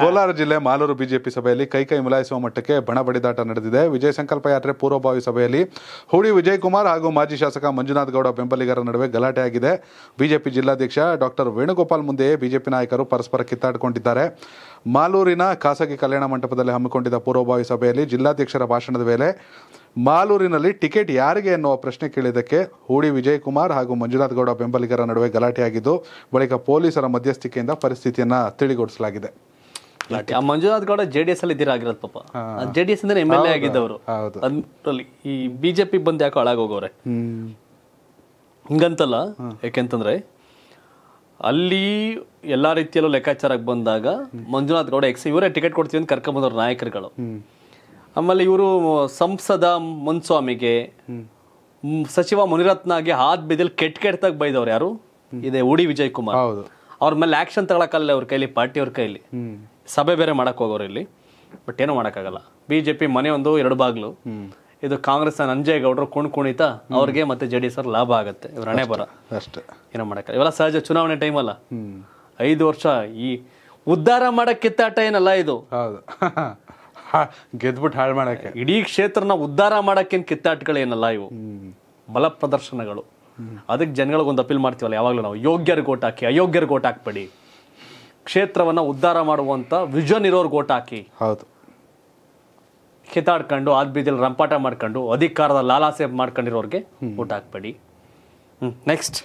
ಕೋಲಾರ ಜಿಲ್ಲೆ ಮಾಲೂರು ಬಿಜೆಪಿ ಸಭೆಯಲ್ಲಿ ಕೈಕೈ ಕೈ ಮುಲಾಯಿಸುವ ಮಟ್ಟಕ್ಕೆ ಬಣ ಬಡಿದಾಟ ನಡೆದಿದೆ ವಿಜಯ ಸಂಕಲ್ಪ ಯಾತ್ರೆ ಪೂರ್ವಭಾವಿ ಸಭೆಯಲ್ಲಿ ಹೂಡಿ ಕುಮಾರ್ ಹಾಗೂ ಮಾಜಿ ಶಾಸಕ ಮಂಜುನಾಥ್ ಗೌಡ ಬೆಂಬಲಿಗರ ನಡುವೆ ಗಲಾಟೆ ಆಗಿದೆ ಬಿಜೆಪಿ ಜಿಲ್ಲಾಧ್ಯಕ್ಷ ಡಾಕ್ಟರ್ ವೇಣುಗೋಪಾಲ್ ಮುಂದೆಯೇ ಬಿಜೆಪಿ ನಾಯಕರು ಪರಸ್ಪರ ಕಿತ್ತಾಡಿಕೊಂಡಿದ್ದಾರೆ ಮಾಲೂರಿನ ಖಾಸಗಿ ಕಲ್ಯಾಣ ಮಂಟಪದಲ್ಲಿ ಹಮ್ಮಿಕೊಂಡಿದ್ದ ಪೂರ್ವಭಾವಿ ಸಭೆಯಲ್ಲಿ ಜಿಲ್ಲಾಧ್ಯಕ್ಷರ ಭಾಷಣದ ವೇಳೆ ಮಾಲೂರಿನಲ್ಲಿ ಟಿಕೆಟ್ ಯಾರಿಗೆ ಎನ್ನುವ ಪ್ರಶ್ನೆ ಕೇಳಿದ್ದಕ್ಕೆ ಹೂಡಿ ವಿಜಯಕುಮಾರ್ ಹಾಗೂ ಮಂಜುನಾಥ್ ಗೌಡ ಬೆಂಬಲಿಗರ ನಡುವೆ ಗಲಾಟೆಯಾಗಿದ್ದು ಬಳಿಕ ಪೊಲೀಸರ ಮಧ್ಯಸ್ಥಿಕೆಯಿಂದ ಪರಿಸ್ಥಿತಿಯನ್ನು ತಿಳಿಗೊಡಿಸಲಾಗಿದೆ ಆ Manjunath Gowda J D S ಅಲ್ಲಿ ಆಗಿರೋದು ಪಾಪ ಜೆ ಡಿ ಎಸ್ ಅಂದ್ರೆ ಎಮ್ ಎಲ್ ಎ ಆಗಿದ್ದವರು ಈ ಬಿಜೆಪಿ ಬಂದು ಯಾಕೋ ಹಾಳಾಗೋಗವ್ರೆ ಹಿಂಗಂತಲ್ಲ ಯಾಕೆಂತಂದ್ರೆ ಅಲ್ಲಿ ಎಲ್ಲಾ ರೀತಿಯಲ್ಲೂ ಲೆಕ್ಕಾಚಾರಕ್ಕೆ ಬಂದಾಗ ಮಂಜುನಾಥ್ ಗೌಡ ಎಕ್ಸ್ ಇವರೇ ಟಿಕೆಟ್ ಕೊಡ್ತೀವಿ ಅಂತ ಕರ್ಕೊಂಬಂದವ್ರ ನಾಯಕರುಗಳು ಆಮೇಲೆ ಇವರು ಸಂಸದ ಮುನ್ಸ್ವಾಮಿಗೆ ಸಚಿವ ಮುನಿರತ್ನಗೆ ಹಾದ್ ಬಿದ್ದಲ್ಲಿ ಕೆಟ್ಟ ಕೆಟ್ಟದಾಗ ಬೈದವ್ರು ಯಾರು ಇದೆ ಉಡಿ ವಿಜಯ್ ಕುಮಾರ್ ಅವ್ರ ಮೇಲೆ ಆಕ್ಷನ್ ತಗೊಳಕಲ್ಲ ಅವ್ರ ಕೈಲಿ ಪಾರ್ಟಿ ಅವ್ರ ಕೈಲಿ ಸಭೆ ಬೇರೆ ಮಾಡಕ್ ಹೋಗೋರು ಇಲ್ಲಿ ಬಟ್ ಏನೂ ಮಾಡೋಕ್ಕಾಗಲ್ಲ ಬಿ ಜೆ ಪಿ ಮನೆ ಒಂದು ಎರಡು ಬಾಗ್ಲು ಇದು ಕಾಂಗ್ರೆಸ್ನ ನಂಜೇಗೌಡರು ಕುಣ್ ಕುಣಿತ ಅವ್ರಿಗೆ ಮತ್ತೆ ಜೆ ಡಿ ಎಸ್ ಲಾಭ ಆಗುತ್ತೆ ಇವ್ರ ಹಣೆ ಬರ ಅಷ್ಟೇ ಏನೋ ಮಾಡೋಕ್ಕಾಗಲ್ಲ ಇವೆಲ್ಲ ಸಹಜ ಚುನಾವಣೆ ಅಲ್ಲ ಐದು ವರ್ಷ ಈ ಉದ್ಧಾರ ಮಾಡಕ್ಕೆ ಕಿತ್ತಾಟ ಏನಲ್ಲ ಇದು ಹೌದು ಗೆದ್ಬಿಟ್ಟು ಹಾಳು ಮಾಡಕ್ಕೆ ಇಡೀ ಕ್ಷೇತ್ರನ ಉದ್ಧಾರ ಕಿತ್ತಾಟಗಳು ಏನಲ್ಲ ಇವು ಬಲ ಪ್ರದರ್ಶನಗಳು ಅದಕ್ಕೆ ಒಂದು ಅಪೀಲ್ ಮಾಡ್ತೀವಲ್ಲ ಯಾವಾಗಲೂ ನಾವು ಯೋಗ್ಯರಿಗೆ ಓಟ್ ಹಾಕಿ ಅಯೋಗ್ಯರಿಗೆ ಓಟ್ ಹಾಕ್ಬೇಡಿ ಕ್ಷೇತ್ರವನ್ನು ಉದ್ಧಾರ ಮಾಡುವಂಥ ವಿಜನ್ ಇರೋರ್ಗೆ ಓಟ್ ಹಾಕಿ ಹೌದು ಕಿತಾಡ್ಕೊಂಡು ಆದ್ ಬೀದಿಲ್ ರಂಪಾಟ ಮಾಡ್ಕೊಂಡು ಅಧಿಕಾರದ ಲಾಲಾಸೆ ಮಾಡ್ಕೊಂಡಿರೋರಿಗೆ ಓಟ್ ಹಾಕ್ಬೇಡಿ ನೆಕ್ಸ್ಟ್